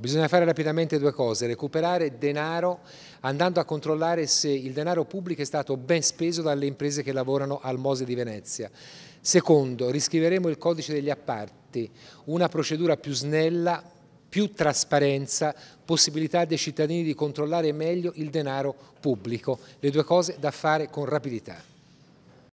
Bisogna fare rapidamente due cose, recuperare denaro andando a controllare se il denaro pubblico è stato ben speso dalle imprese che lavorano al Mose di Venezia. Secondo, riscriveremo il codice degli apparti, una procedura più snella, più trasparenza, possibilità dei cittadini di controllare meglio il denaro pubblico. Le due cose da fare con rapidità.